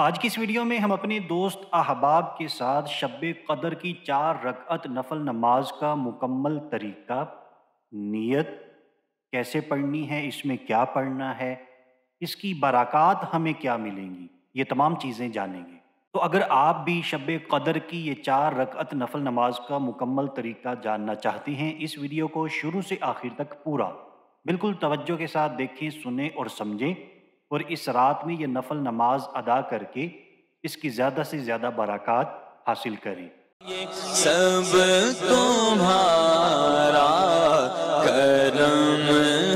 आज की इस वीडियो में हम अपने दोस्त अहबाब के साथ शब कदर की चार रकअत नफल नमाज का मुकम्मल तरीका नियत कैसे पढ़नी है इसमें क्या पढ़ना है इसकी बरक़ात हमें क्या मिलेंगी ये तमाम चीज़ें जानेंगे तो अगर आप भी शब कदर की ये चार रकअत नफल नमाज का मुकम्मल तरीका जानना चाहते हैं इस वीडियो को शुरू से आखिर तक पूरा बिल्कुल तवज्जो के साथ देखें सुने और समझें और इस रात में ये नफल नमाज अदा करके इसकी ज़्यादा से ज़्यादा बरक़ात हासिल करें सब तुम्हारा करम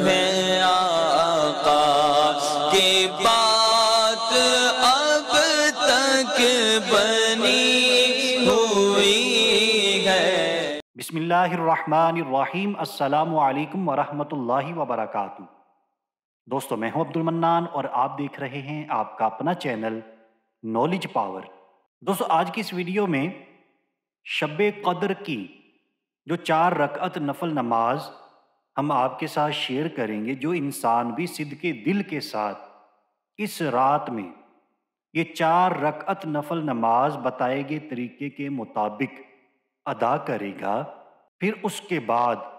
है आका के बात अब तक बनी हुई है बिस्मिल्लाहिर्रहमानिर्रहीम अस्सलाम वालेकुम वरहमतुल्लाहि व दोस्तों मैं हूं अब्दुल मन्नान और आप देख रहे हैं आपका अपना चैनल नॉलेज पावर दोस्तों आज की इस वीडियो में शब कदर की जो चार रकअत नफल नमाज हम आपके साथ शेयर करेंगे जो इंसान भी सिद्ध के दिल के साथ इस रात में ये चार रकअत नफल नमाज बताए गए तरीके के मुताबिक अदा करेगा फिर उसके बाद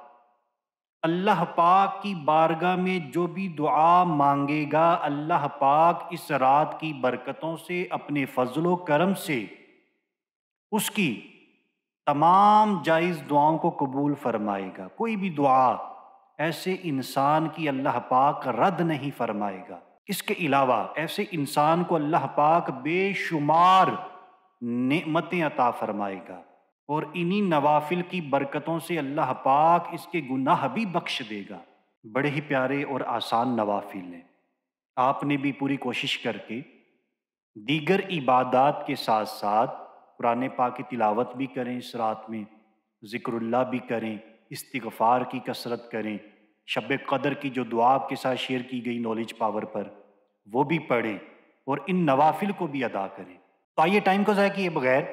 अल्लाह पाक की बारगाह में जो भी दुआ मांगेगा अल्लाह पाक इस रात की बरकतों से अपने फजलो करम से उसकी तमाम जायज़ दुआओं को कबूल फरमाएगा कोई भी दुआ ऐसे इंसान की अल्लाह पाक रद्द नहीं फरमाएगा इसके अलावा ऐसे इंसान को अल्लाह पाक बेशुमार नेमतें अता फरमाएगा और इन्हीं नवाफिल की बरकतों से अल्लाह पाक इसके गुनाह भी बख्श देगा बड़े ही प्यारे और आसान नवाफिल हैं आपने भी पूरी कोशिश करके दीगर इबादत के साथ साथ पुराने पाक की तिलावत भी करें इस रात में ज़िक्रुल्ला भी करें इस्तफ़ार की कसरत करें शब कदर की जो दुआ आपके साथ शेयर की गई नॉलेज पावर पर वो भी पढ़ें और इन नवाफिल को भी अदा करें तो आइए टाइम को ज़ाय किए बगैर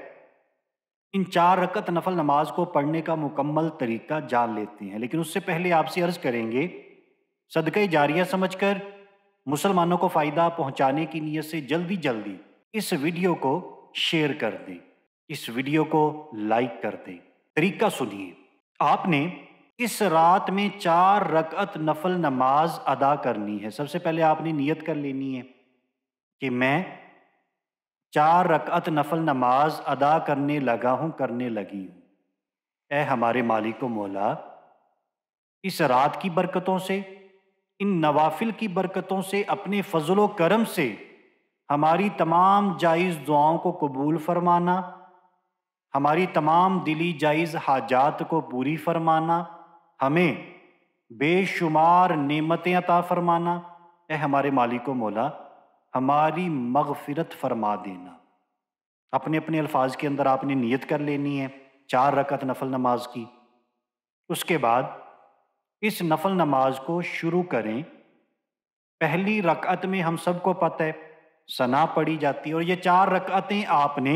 इन चार रकत नफल नमाज को पढ़ने का मुकम्मल तरीका जान लेते हैं लेकिन उससे पहले आपसे अर्ज करेंगे सदक़ जारिया समझकर मुसलमानों को फ़ायदा पहुंचाने की नीयत से जल्दी जल्दी इस वीडियो को शेयर कर दें इस वीडियो को लाइक कर दें तरीका सुनिए आपने इस रात में चार रकत नफल नमाज अदा करनी है सबसे पहले आपने नियत कर लेनी है कि मैं चार रकअत नफल नमाज अदा करने लगा हूँ करने लगी हूँ ए हमारे मालिक मौला इस रात की बरकतों से इन नवाफिल की बरकतों से अपने फजलो करम से हमारी तमाम जायज़ दुआओं को कबूल फरमाना हमारी तमाम दिली जायज़ हाजात को पूरी फरमाना हमें बेशुमार नेमतें अता फरमाना ए हमारे मालिक मौला हमारी मगफिरत फरमा देना अपने अपने अल्फाज के अंदर आपने नियत कर लेनी है चार रकत नफल नमाज की उसके बाद इस नफल नमाज को शुरू करें पहली रकत में हम सबको पता है सना पढ़ी जाती है और ये चार रकतें आपने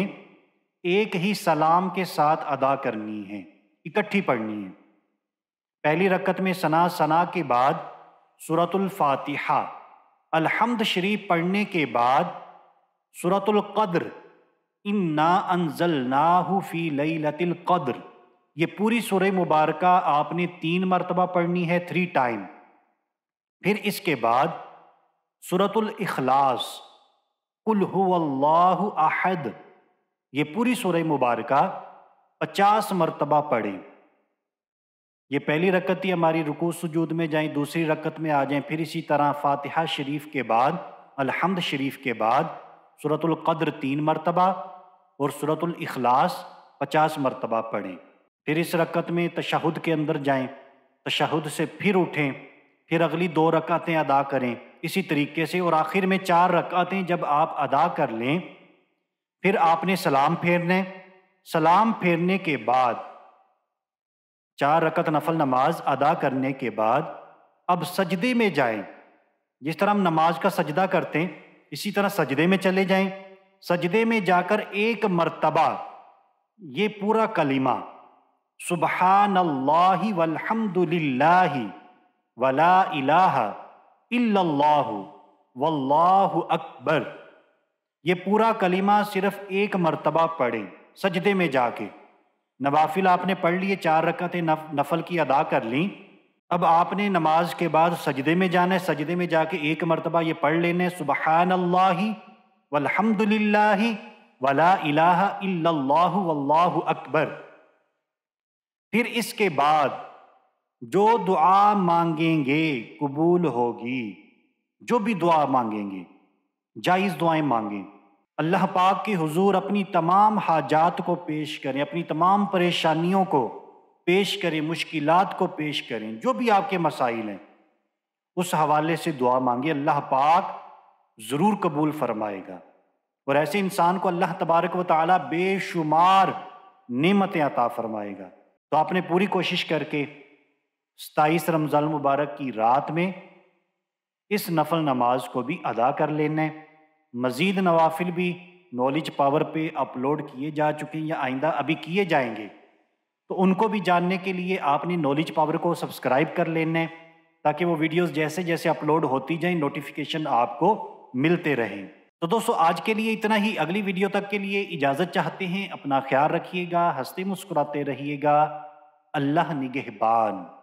एक ही सलाम के साथ अदा करनी है इकट्ठी पढ़नी है पहली रकत में सना सना के बाद सूरतुल फातिहा अलहमद शरीफ पढ़ने के बाद सूरतुल कद्र इन ना अनजल फ़ी लई लतिल कद्र ये पूरी सुरह मुबारक आपने तीन मरतबा पढ़नी है थ्री टाइम फिर इसके बाद सूरतुल इखलास कुल्हु अहद ये पूरी सुरह मुबारक पचास मरतबा पढ़ें ये पहली रकत ही हमारी रुकू सजूद में जाएं दूसरी रकत में आ जाएं फिर इसी तरह फातिहा शरीफ के बाद अलहमद शरीफ के बाद सूरतुल्क़द्र तीन मरतबा और सूरतलखलास पचास मरतबा पढ़ें फिर इस रकत में तशहद के अंदर जाएं तशहद से फिर उठें फिर अगली दो रक़तें अदा करें इसी तरीके से और आखिर में चार रकतें जब आप अदा कर लें फिर आपने सलाम फेरने सलाम फेरने के बाद चार रकत नफल नमाज अदा करने के बाद अब सजदे में जाएं जिस तरह हम नमाज का सजदा करते हैं इसी तरह सजदे में चले जाएं सजदे में जाकर एक मर्तबा ये पूरा कलीमा सुबहान अल्लाह वल्हम्दुलिल्लाह वला इलाहा इल्लल्लाहु वल्लाहु अकबर ये पूरा कलीमा सिर्फ एक मर्तबा पढ़े सजदे में जाके नवाफिल आपने पढ़ लिए चार रकतें नफ, नफल की अदा कर ली अब आपने नमाज के बाद सजदे में जाना है सजदे में जाके एक मरतबा ये पढ़ लेने सुबह सुबहान अल्लाह वला इलाह वल्लाहु अकबर फिर इसके बाद जो दुआ मांगेंगे कबूल होगी जो भी दुआ मांगेंगे जायज़ दुआएं मांगें अल्लाह पाक के हुजूर अपनी तमाम हाजात को पेश करें अपनी तमाम परेशानियों को पेश करें मुश्किलात को पेश करें जो भी आपके मसाइल हैं उस हवाले से दुआ मांगे अल्लाह पाक ज़रूर कबूल फरमाएगा और ऐसे इंसान को अल्लाह तबारक व ताली बेशुमार नमतें अता फरमाएगा तो आपने पूरी कोशिश करके सताईस रमज़ान मुबारक की रात में इस नफल नमाज को भी अदा कर लेना है मज़ीद नवाफिल भी नॉलेज पावर पे अपलोड किए जा चुके हैं या आइंदा अभी किए जाएंगे तो उनको भी जानने के लिए आपने नॉलेज पावर को सब्सक्राइब कर लेने ताकि वो वीडियोस जैसे जैसे अपलोड होती जाएं नोटिफिकेशन आपको मिलते रहें तो दोस्तों आज के लिए इतना ही अगली वीडियो तक के लिए इजाज़त चाहते हैं अपना ख्याल रखिएगा हंसते मुस्कुराते रहिएगा अल्लाह निगहबान